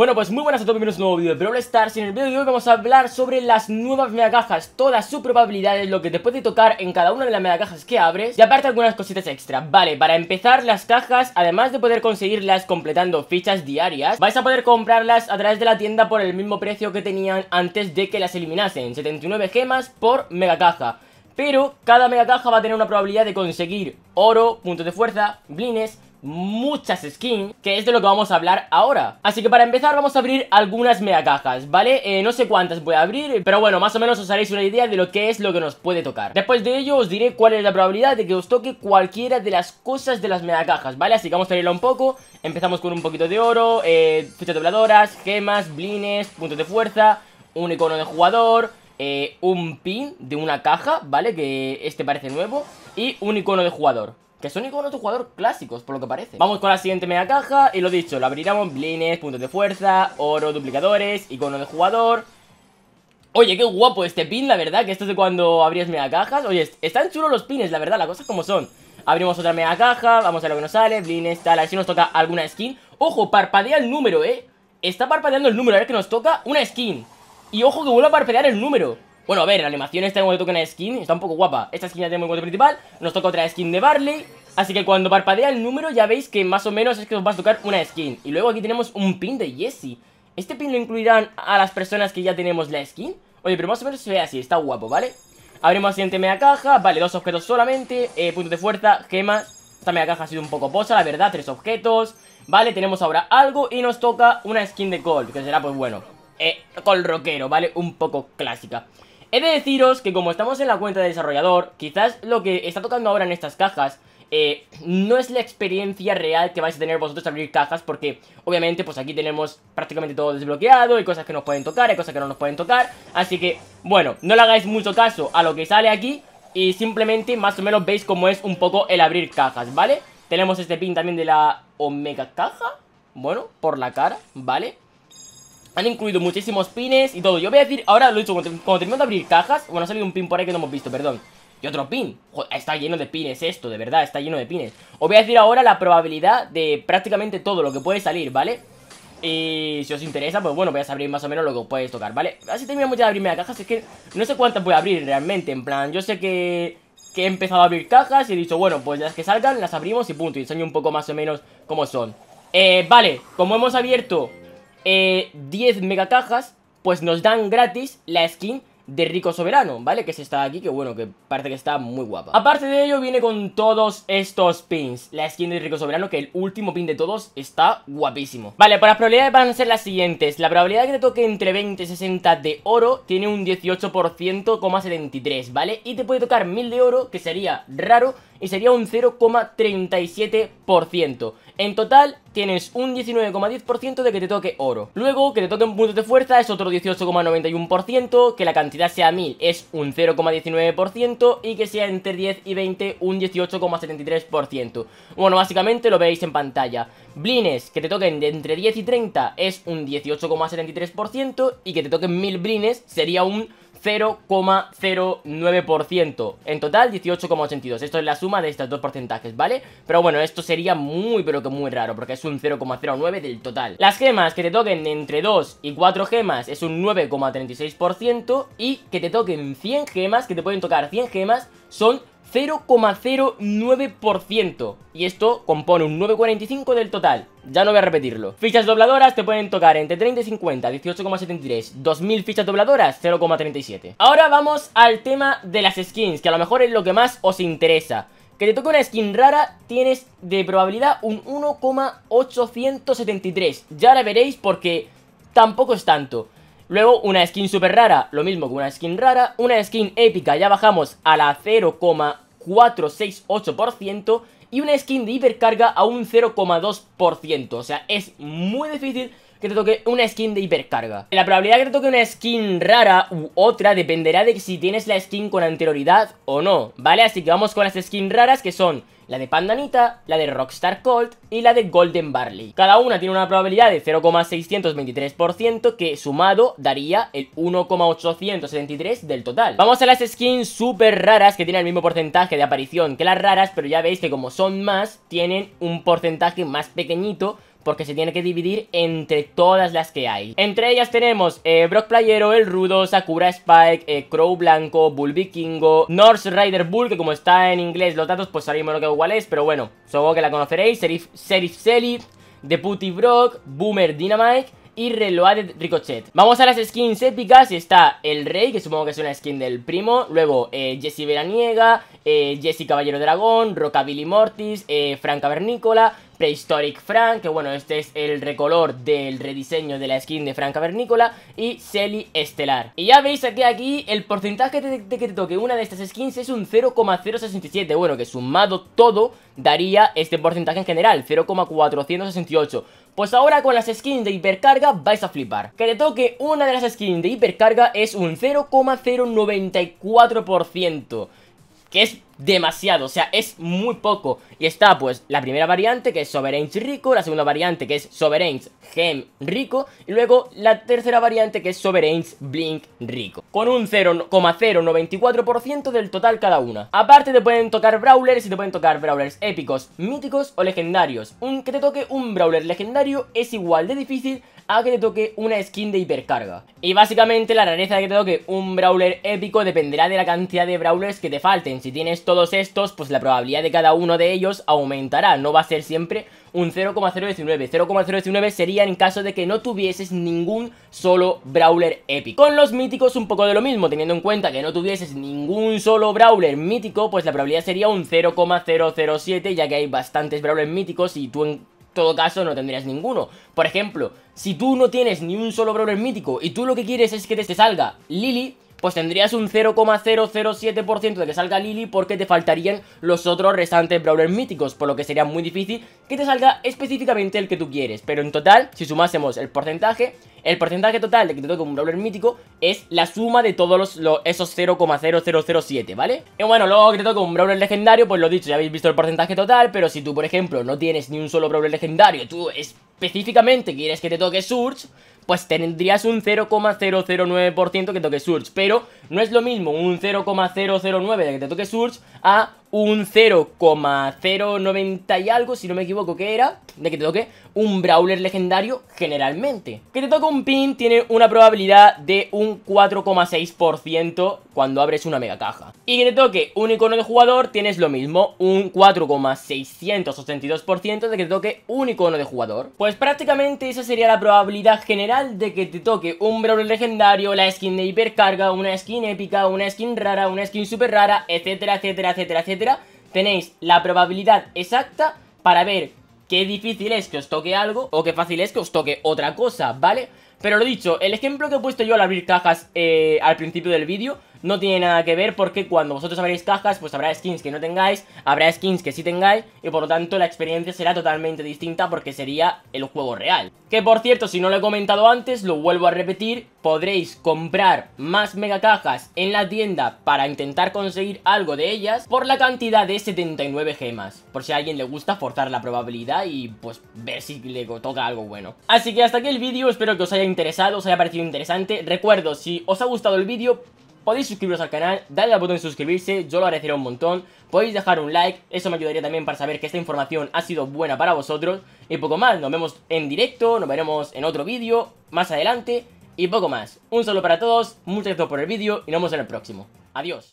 Bueno, pues muy buenas a todos, bienvenidos a un nuevo vídeo de Brawl Stars y en el vídeo de hoy vamos a hablar sobre las nuevas megacajas todas sus probabilidades, lo que te puede tocar en cada una de las megacajas que abres y aparte algunas cositas extra. Vale, para empezar las cajas, además de poder conseguirlas completando fichas diarias, vais a poder comprarlas a través de la tienda por el mismo precio que tenían antes de que las eliminasen, 79 gemas por megacaja Pero cada megacaja va a tener una probabilidad de conseguir oro, puntos de fuerza, blines muchas skins, que es de lo que vamos a hablar ahora. Así que para empezar vamos a abrir algunas mega cajas, ¿vale? Eh, no sé cuántas voy a abrir, pero bueno, más o menos os haréis una idea de lo que es lo que nos puede tocar. Después de ello os diré cuál es la probabilidad de que os toque cualquiera de las cosas de las mega cajas, ¿vale? Así que vamos a abrirla un poco, empezamos con un poquito de oro, eh, fichas dobladoras, gemas, blines, puntos de fuerza, un icono de jugador... Eh, un pin de una caja, ¿vale? Que este parece nuevo Y un icono de jugador que son iconos de jugador clásicos, por lo que parece. Vamos con la siguiente media caja, y lo dicho, lo abriremos blines, puntos de fuerza, oro, duplicadores, icono de jugador... Oye, qué guapo este pin, la verdad, que esto es de cuando abrías media cajas. Oye, están chulos los pines, la verdad, las cosas como son. Abrimos otra media caja, vamos a ver lo que nos sale, blines, tal, a ver si nos toca alguna skin. Ojo, parpadea el número, eh. Está parpadeando el número, a ver que nos toca una skin. Y ojo que vuelve a parpadear el número. Bueno, a ver, la animación esta cuando toca una skin está un poco guapa. Esta skin ya tenemos en cuanto principal, nos toca otra skin de Barley. Así que cuando parpadea el número ya veis que más o menos es que os va a tocar una skin. Y luego aquí tenemos un pin de Jesse. ¿Este pin lo incluirán a las personas que ya tenemos la skin? Oye, pero más o menos se ve así, está guapo, ¿vale? Abrimos la siguiente media caja, vale, dos objetos solamente, eh, puntos de fuerza, gemas. Esta media caja ha sido un poco posa, la verdad, tres objetos. Vale, tenemos ahora algo y nos toca una skin de Gold, que será pues bueno, eh, Rockero, ¿vale? Un poco clásica. He de deciros que como estamos en la cuenta de desarrollador, quizás lo que está tocando ahora en estas cajas eh, no es la experiencia real que vais a tener vosotros abrir cajas porque obviamente pues aquí tenemos prácticamente todo desbloqueado, hay cosas que nos pueden tocar, hay cosas que no nos pueden tocar, así que bueno, no le hagáis mucho caso a lo que sale aquí y simplemente más o menos veis cómo es un poco el abrir cajas, ¿vale? Tenemos este pin también de la Omega Caja, bueno, por la cara, ¿vale? Han incluido muchísimos pines y todo. Yo voy a decir, ahora lo he dicho, cuando, terminamos de abrir cajas... Bueno, ha salido un pin por ahí que no hemos visto, perdón. Y otro pin. está lleno de pines esto, de verdad, está lleno de pines. Os voy a decir ahora la probabilidad de prácticamente todo lo que puede salir, ¿vale? Y si os interesa, pues bueno, voy a abrir más o menos lo que os podéis tocar, ¿vale? Así terminamos ya de abrirme las cajas, es que no sé cuántas voy a abrir realmente, en plan, yo sé que, que he empezado a abrir cajas y he dicho, bueno, pues las que salgan las abrimos y punto, y enseño un poco más o menos cómo son. Eh, vale, como hemos abierto 10 eh, mega cajas pues nos dan gratis la skin de Rico Soberano, ¿vale? Que se está aquí, que bueno, que parece que está muy guapa. Aparte de ello, viene con todos estos pins. La skin de Rico Soberano, que el último pin de todos está guapísimo. Vale, pues las probabilidades van a ser las siguientes. La probabilidad de que te toque entre 20 y 60 de oro tiene un 18,73, ¿vale? Y te puede tocar 1000 de oro, que sería raro, y sería un 0,37%. En total tienes un 19,10% de que te toque oro. Luego que te toquen puntos de fuerza es otro 18,91%, que la cantidad sea 1000 es un 0,19% y que sea entre 10 y 20 un 18,73%. Bueno, básicamente lo veis en pantalla. Blines que te toquen de entre 10 y 30 es un 18,73% y que te toquen 1000 blines sería un 0,09%. En total, 18,82. Esto es la suma de estos dos porcentajes, ¿vale? Pero bueno, esto sería muy, pero que muy raro, porque es un 0,09 del total. Las gemas que te toquen entre 2 y 4 gemas es un 9,36% y que te toquen 100 gemas, que te pueden tocar 100 gemas, son 0,09%. Y esto compone un 9,45 del total. Ya no voy a repetirlo. Fichas dobladoras te pueden tocar entre 30 y 50, 18,73. 2000 fichas dobladoras, 0,37. Ahora vamos al tema de las skins, que a lo mejor es lo que más os interesa. Que te toque una skin rara, tienes de probabilidad un 1,873. Ya la veréis porque tampoco es tanto. Luego una skin super rara, lo mismo que una skin rara, una skin épica, ya bajamos a la 0,8 468% y una skin de hipercarga a un 0,2%. O sea, es muy difícil que te toque una skin de hipercarga. La probabilidad que te toque una skin rara u otra dependerá de si tienes la skin con anterioridad o no, ¿vale? Así que vamos con las skins raras que son la de Pandanita, la de Rockstar Colt y la de Golden Barley. Cada una tiene una probabilidad de 0,623% que sumado daría el 1,873 del total. Vamos a las skins super raras que tienen el mismo porcentaje de aparición que las raras, pero ya veis que como son más, tienen un porcentaje más pequeñito porque se tiene que dividir entre todas las que hay. Entre ellas tenemos eh, Brock Playero, El Rudo, Sakura Spike, eh, Crow Blanco, Bull Vikingo, Norse Rider Bull, que como está en inglés los datos, pues sabemos lo que igual es, pero bueno, supongo que la conoceréis, Serif, Serif The Deputy Brock, Boomer Dynamite, y Reloaded Ricochet. Vamos a las skins épicas. Está el Rey, que supongo que es una skin del primo. Luego eh, Jesse Veraniega, Jesse Caballero Dragón, Rockabilly Mortis, eh, Franca Vernícola, Prehistoric Frank, que bueno, este es el recolor del rediseño de la skin de Frank Cavernícola y Selly Estelar. Y ya veis aquí aquí el porcentaje de, de que te toque una de estas skins es un 0,067, bueno, que sumado todo daría este porcentaje en general, 0,468. Pues ahora con las skins de hipercarga vais a flipar. Que te toque una de las skins de hipercarga es un 0,094% que es demasiado, o sea, es muy poco. Y está, pues, la primera variante, que es Sovereigns Rico, la segunda variante, que es Sovereigns Gem Rico, y luego la tercera variante, que es Sovereigns Blink Rico, con un 0,094% del total cada una. Aparte te pueden tocar Brawlers, y te pueden tocar Brawlers épicos, míticos o legendarios. Un, que te toque un Brawler legendario es igual de difícil a que te toque una skin de hipercarga. Y básicamente la rareza de que te toque un brawler épico dependerá de la cantidad de brawlers que te falten. Si tienes todos estos, pues la probabilidad de cada uno de ellos aumentará. No va a ser siempre un 0,019. 0,019 sería en caso de que no tuvieses ningún solo brawler épico. Con los míticos un poco de lo mismo, teniendo en cuenta que no tuvieses ningún solo brawler mítico, pues la probabilidad sería un 0,007, ya que hay bastantes brawlers míticos y tú en todo caso no tendrías ninguno. Por ejemplo, si tú no tienes ni un solo brawler mítico y tú lo que quieres es que te salga Lily, pues tendrías un 0,007% de que salga Lily porque te faltarían los otros restantes brawlers míticos, por lo que sería muy difícil que te salga específicamente el que tú quieres. Pero en total, si sumásemos el porcentaje, el porcentaje total de que te toque un brawler mítico es la suma de todos los, esos 0,0007, ¿vale? Y bueno, luego que te toque un brawler legendario, pues lo dicho, ya habéis visto el porcentaje total, pero si tú, por ejemplo, no tienes ni un solo brawler legendario, tú es específicamente quieres que te toque Surge, pues tendrías un 0,009% que toque Surge. Pero no es lo mismo un 0,009 de que te toque Surge a un 0,090 y algo, si no me equivoco, que era, de que te toque un Brawler legendario generalmente. Que te toque un pin tiene una probabilidad de un 4,6% cuando abres una mega caja. Y que te toque un icono de jugador tienes lo mismo, un 4,682% de que te toque un icono de jugador. Pues prácticamente esa sería la probabilidad general de que te toque un Brawler legendario, la skin de hipercarga, una skin épica, una skin rara, una skin super rara, etcétera, etcétera, etcétera, etcétera tenéis la probabilidad exacta para ver qué difícil es que os toque algo o qué fácil es que os toque otra cosa, ¿vale? Pero lo dicho, el ejemplo que he puesto yo al abrir cajas eh, al principio del vídeo no tiene nada que ver porque cuando vosotros habréis cajas, pues habrá skins que no tengáis, habrá skins que sí tengáis y por lo tanto la experiencia será totalmente distinta porque sería el juego real. Que por cierto, si no lo he comentado antes, lo vuelvo a repetir, podréis comprar más mega cajas en la tienda para intentar conseguir algo de ellas por la cantidad de 79 gemas, por si a alguien le gusta forzar la probabilidad y pues ver si le toca algo bueno. Así que hasta aquí el vídeo, espero que os haya interesado, os haya parecido interesante. Recuerdo, si os ha gustado el vídeo, podéis suscribiros al canal, dadle al botón de suscribirse, yo lo agradeceré un montón. Podéis dejar un like, eso me ayudaría también para saber que esta información ha sido buena para vosotros. Y poco más, nos vemos en directo, nos veremos en otro vídeo más adelante y poco más. Un saludo para todos, muchas gracias por el vídeo y nos vemos en el próximo. Adiós.